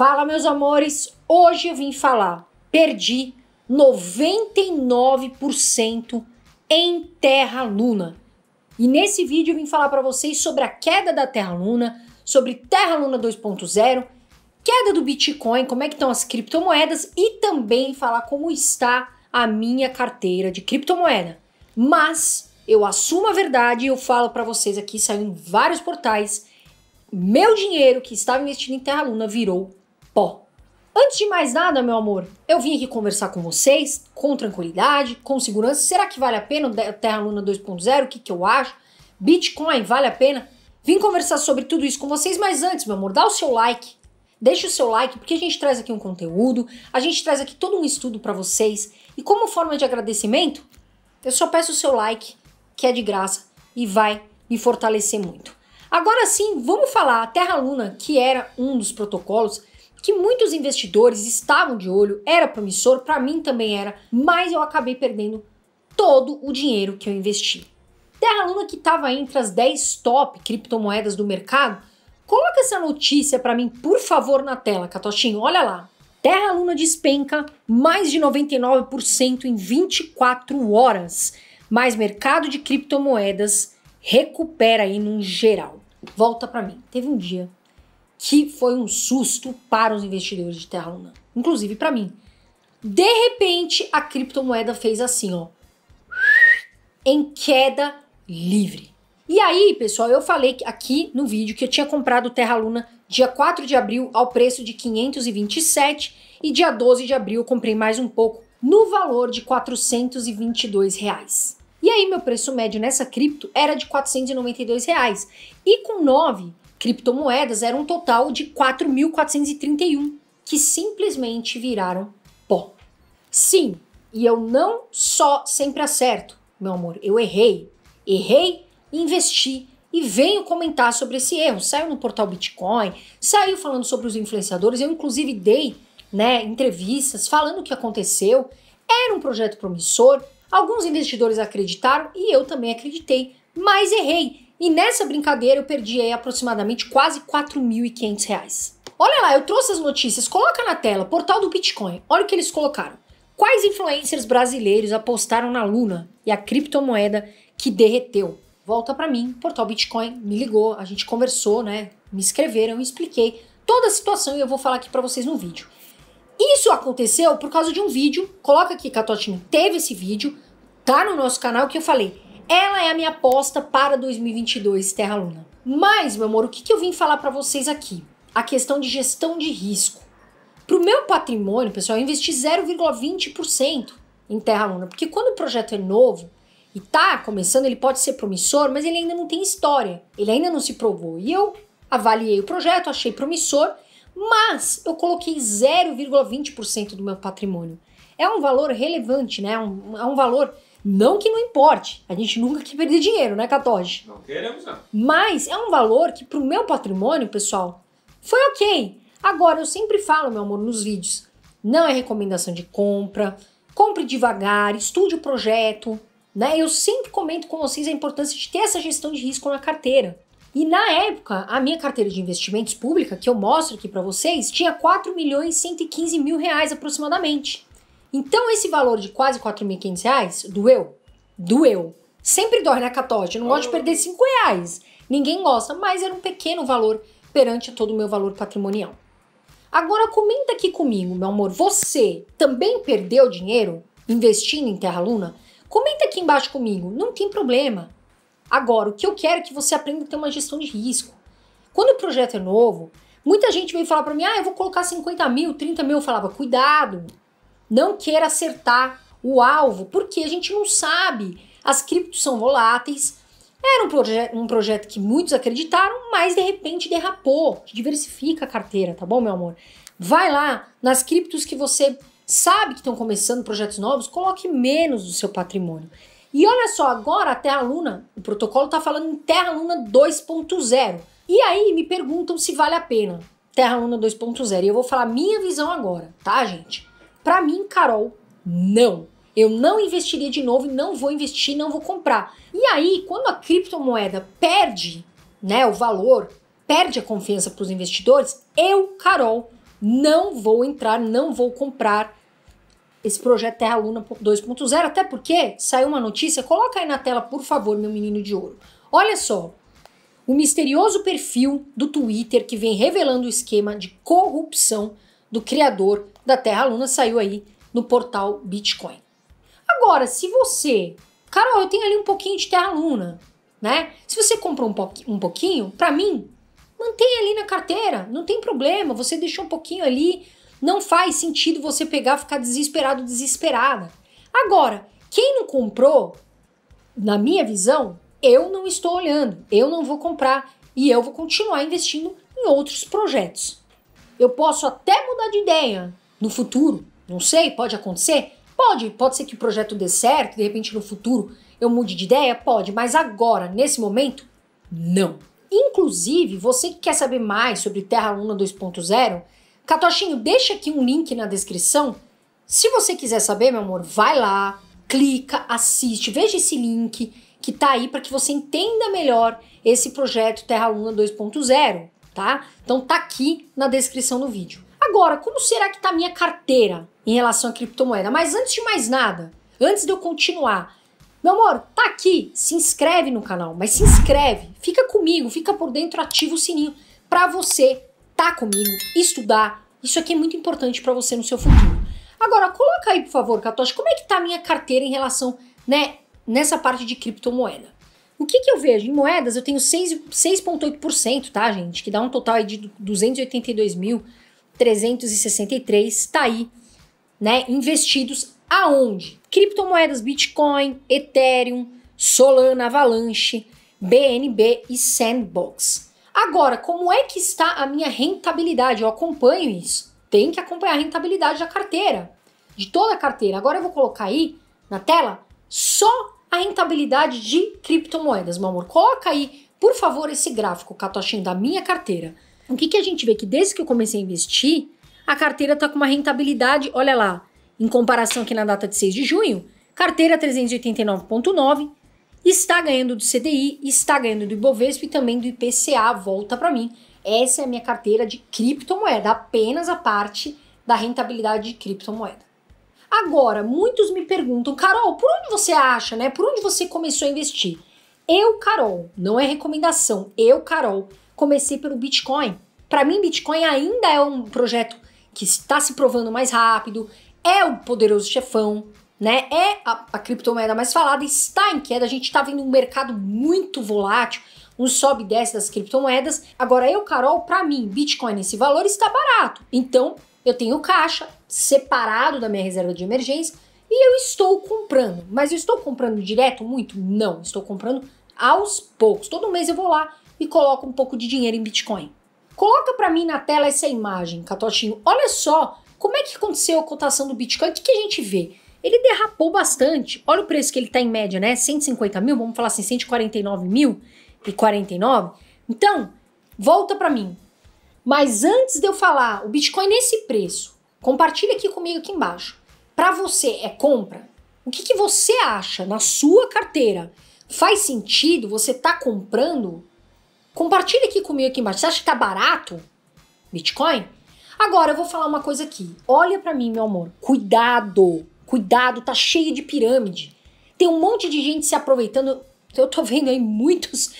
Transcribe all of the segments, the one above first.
Fala, meus amores, hoje eu vim falar. Perdi 99% em Terra Luna. E nesse vídeo eu vim falar para vocês sobre a queda da Terra Luna, sobre Terra Luna 2.0, queda do Bitcoin, como é que estão as criptomoedas e também falar como está a minha carteira de criptomoeda. Mas eu assumo a verdade e eu falo para vocês aqui, saiu em vários portais, meu dinheiro que estava investido em Terra Luna virou pó. Antes de mais nada, meu amor, eu vim aqui conversar com vocês, com tranquilidade, com segurança. Será que vale a pena o Terra Luna 2.0? O que, que eu acho? Bitcoin vale a pena? Vim conversar sobre tudo isso com vocês, mas antes, meu amor, dá o seu like. Deixa o seu like, porque a gente traz aqui um conteúdo, a gente traz aqui todo um estudo para vocês. E como forma de agradecimento, eu só peço o seu like, que é de graça e vai me fortalecer muito. Agora sim, vamos falar. A Terra Luna, que era um dos protocolos que muitos investidores estavam de olho, era promissor, para mim também era, mas eu acabei perdendo todo o dinheiro que eu investi. Terra Luna, que estava entre as 10 top criptomoedas do mercado, coloca essa notícia para mim, por favor, na tela, Catochinho, olha lá. Terra Luna despenca mais de 99% em 24 horas, mas mercado de criptomoedas recupera aí num geral. Volta para mim. Teve um dia que foi um susto para os investidores de Terra Luna, inclusive para mim. De repente, a criptomoeda fez assim, ó, em queda livre. E aí, pessoal, eu falei aqui no vídeo que eu tinha comprado Terra Luna dia 4 de abril ao preço de 527 e dia 12 de abril eu comprei mais um pouco no valor de 422 reais. E aí meu preço médio nessa cripto era de 492 reais. E com 9 criptomoedas era um total de 4.431, que simplesmente viraram pó. Sim, e eu não só sempre acerto, meu amor, eu errei. Errei, investi e venho comentar sobre esse erro. Saiu no portal Bitcoin, saiu falando sobre os influenciadores, eu inclusive dei né, entrevistas falando o que aconteceu. Era um projeto promissor, alguns investidores acreditaram e eu também acreditei, mas errei. E nessa brincadeira eu perdi aí aproximadamente quase 4.500 reais. Olha lá, eu trouxe as notícias, coloca na tela, portal do Bitcoin. Olha o que eles colocaram. Quais influencers brasileiros apostaram na Luna e a criptomoeda que derreteu? Volta para mim, portal Bitcoin me ligou, a gente conversou, né? Me escreveram, eu expliquei toda a situação e eu vou falar aqui para vocês no vídeo. Isso aconteceu por causa de um vídeo. Coloca aqui, Catotinho, teve esse vídeo, tá no nosso canal que eu falei. Ela é a minha aposta para 2022, Terra Luna. Mas, meu amor, o que, que eu vim falar para vocês aqui? A questão de gestão de risco. Para o meu patrimônio, pessoal, eu investi 0,20% em Terra Luna, porque quando o projeto é novo e está começando, ele pode ser promissor, mas ele ainda não tem história, ele ainda não se provou. E eu avaliei o projeto, achei promissor, mas eu coloquei 0,20% do meu patrimônio. É um valor relevante, né? é um, é um valor não que não importe, a gente nunca quer perder dinheiro, né, Catoge? Não queremos, não. Mas é um valor que, pro meu patrimônio, pessoal, foi ok. Agora, eu sempre falo, meu amor, nos vídeos: não é recomendação de compra, compre devagar, estude o projeto. Né? Eu sempre comento com vocês a importância de ter essa gestão de risco na carteira. E na época, a minha carteira de investimentos pública, que eu mostro aqui para vocês, tinha 4 milhões e 115 mil reais aproximadamente. Então esse valor de quase 4.500 reais doeu? Doeu. Sempre dói na né, catote, eu não gosto de perder 5 reais. Ninguém gosta, mas era um pequeno valor perante todo o meu valor patrimonial. Agora comenta aqui comigo, meu amor, você também perdeu dinheiro investindo em Terra Luna? Comenta aqui embaixo comigo, não tem problema. Agora, o que eu quero é que você aprenda a ter uma gestão de risco. Quando o projeto é novo, muita gente veio falar para mim, ah, eu vou colocar 50 mil, 30 mil, eu falava, cuidado, não queira acertar o alvo, porque a gente não sabe. As criptos são voláteis. Era um, proje um projeto que muitos acreditaram, mas de repente derrapou. Diversifica a carteira, tá bom, meu amor? Vai lá nas criptos que você sabe que estão começando projetos novos, coloque menos do seu patrimônio. E olha só, agora a Terra Luna, o protocolo está falando em Terra Luna 2.0. E aí me perguntam se vale a pena Terra Luna 2.0. E eu vou falar minha visão agora, tá, gente? Para mim, Carol, não. Eu não investiria de novo, não vou investir, não vou comprar. E aí, quando a criptomoeda perde, né, o valor, perde a confiança para os investidores, eu, Carol, não vou entrar, não vou comprar esse projeto Terra Luna 2.0, até porque saiu uma notícia, coloca aí na tela, por favor, meu menino de ouro. Olha só, o misterioso perfil do Twitter que vem revelando o esquema de corrupção do criador da Terra Luna saiu aí no portal Bitcoin. Agora, se você, Carol, eu tenho ali um pouquinho de Terra Luna, né? Se você comprou um, um pouquinho, para mim, mantenha ali na carteira, não tem problema, você deixou um pouquinho ali, não faz sentido você pegar, ficar desesperado, desesperada. Agora, quem não comprou, na minha visão, eu não estou olhando, eu não vou comprar e eu vou continuar investindo em outros projetos. Eu posso até mudar de ideia no futuro. Não sei, pode acontecer? Pode, pode ser que o projeto dê certo, de repente no futuro eu mude de ideia? Pode, mas agora, nesse momento, não. Inclusive, você que quer saber mais sobre Terra Luna 2.0, Catochinho, deixa aqui um link na descrição. Se você quiser saber, meu amor, vai lá, clica, assiste, veja esse link que tá aí para que você entenda melhor esse projeto Terra Luna 2.0 tá? Então tá aqui na descrição do vídeo. Agora, como será que tá a minha carteira em relação à criptomoeda? Mas antes de mais nada, antes de eu continuar, meu amor, tá aqui, se inscreve no canal, mas se inscreve, fica comigo, fica por dentro, ativa o sininho para você tá comigo, estudar. Isso aqui é muito importante para você no seu futuro. Agora, coloca aí, por favor, Katoshi, como é que tá a minha carteira em relação, né, nessa parte de criptomoeda? O que, que eu vejo? Em moedas eu tenho 6,8%, tá, gente? Que dá um total aí de 282.363, tá aí, né? Investidos aonde? Criptomoedas, Bitcoin, Ethereum, Solana, Avalanche, BNB e Sandbox. Agora, como é que está a minha rentabilidade? Eu acompanho isso. Tem que acompanhar a rentabilidade da carteira, de toda a carteira. Agora eu vou colocar aí na tela só a rentabilidade de criptomoedas. Meu amor, coloca aí, por favor, esse gráfico, Catochinho, da minha carteira. O que, que a gente vê? Que desde que eu comecei a investir, a carteira está com uma rentabilidade, olha lá, em comparação aqui na data de 6 de junho, carteira 389,9 está ganhando do CDI, está ganhando do Ibovespa e também do IPCA, volta para mim. Essa é a minha carteira de criptomoeda, apenas a parte da rentabilidade de criptomoeda. Agora, muitos me perguntam, Carol, por onde você acha, né? Por onde você começou a investir? Eu, Carol, não é recomendação, eu, Carol, comecei pelo Bitcoin. Para mim, Bitcoin ainda é um projeto que está se provando mais rápido, é o poderoso chefão, né? É a, a criptomoeda mais falada, está em queda, a gente está vendo um mercado muito volátil, um sobe e desce das criptomoedas. Agora, eu, Carol, para mim, Bitcoin, esse valor está barato. Então, eu tenho caixa, separado da minha reserva de emergência e eu estou comprando. Mas eu estou comprando direto muito? Não, estou comprando aos poucos. Todo mês eu vou lá e coloco um pouco de dinheiro em Bitcoin. Coloca para mim na tela essa imagem, Catotinho. Olha só como é que aconteceu a cotação do Bitcoin. O que, que a gente vê? Ele derrapou bastante. Olha o preço que ele está em média, né? 150 mil, vamos falar assim, 149 mil e 49. Então, volta para mim. Mas antes de eu falar o Bitcoin nesse preço, Compartilha aqui comigo aqui embaixo. Para você é compra? O que, que você acha na sua carteira? Faz sentido você tá comprando? Compartilha aqui comigo aqui embaixo. Você acha que tá barato? Bitcoin? Agora eu vou falar uma coisa aqui. Olha para mim, meu amor. Cuidado, cuidado, tá cheio de pirâmide. Tem um monte de gente se aproveitando. Eu tô vendo aí muitos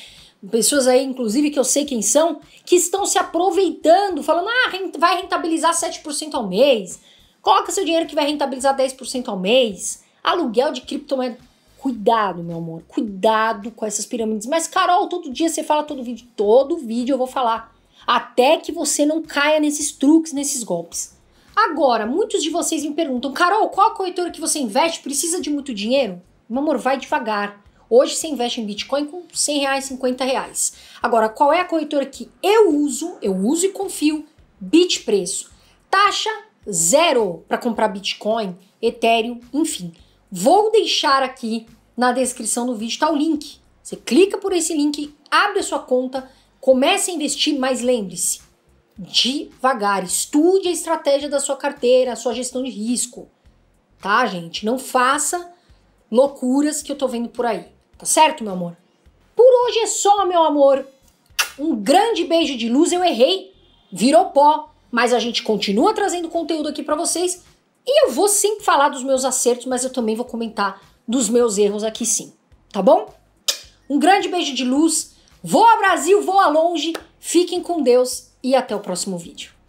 pessoas aí, inclusive, que eu sei quem são, que estão se aproveitando, falando: ah, vai rentabilizar 7% ao mês, coloca seu dinheiro que vai rentabilizar 10% ao mês, aluguel de criptomoeda. Cuidado, meu amor, cuidado com essas pirâmides. Mas, Carol, todo dia você fala todo vídeo, todo vídeo eu vou falar. Até que você não caia nesses truques, nesses golpes. Agora, muitos de vocês me perguntam, Carol, qual corretora que você investe precisa de muito dinheiro? Meu amor, vai devagar Hoje você investe em Bitcoin com 100 reais, 50 reais. Agora, qual é a corretora que eu uso? Eu uso e confio. Bitpreço. Taxa zero para comprar Bitcoin, Ethereum, enfim. Vou deixar aqui na descrição do vídeo tá o link. Você clica por esse link, abre a sua conta, comece a investir, mas lembre-se, devagar, estude a estratégia da sua carteira, a sua gestão de risco. Tá, gente? Não faça loucuras que eu tô vendo por aí. Tá certo, meu amor? Por hoje é só, meu amor. Um grande beijo de luz, eu errei. Virou pó, mas a gente continua trazendo conteúdo aqui para vocês. E eu vou sempre falar dos meus acertos, mas eu também vou comentar dos meus erros aqui sim, tá bom? Um grande beijo de luz. Voa Brasil, voa longe. Fiquem com Deus e até o próximo vídeo.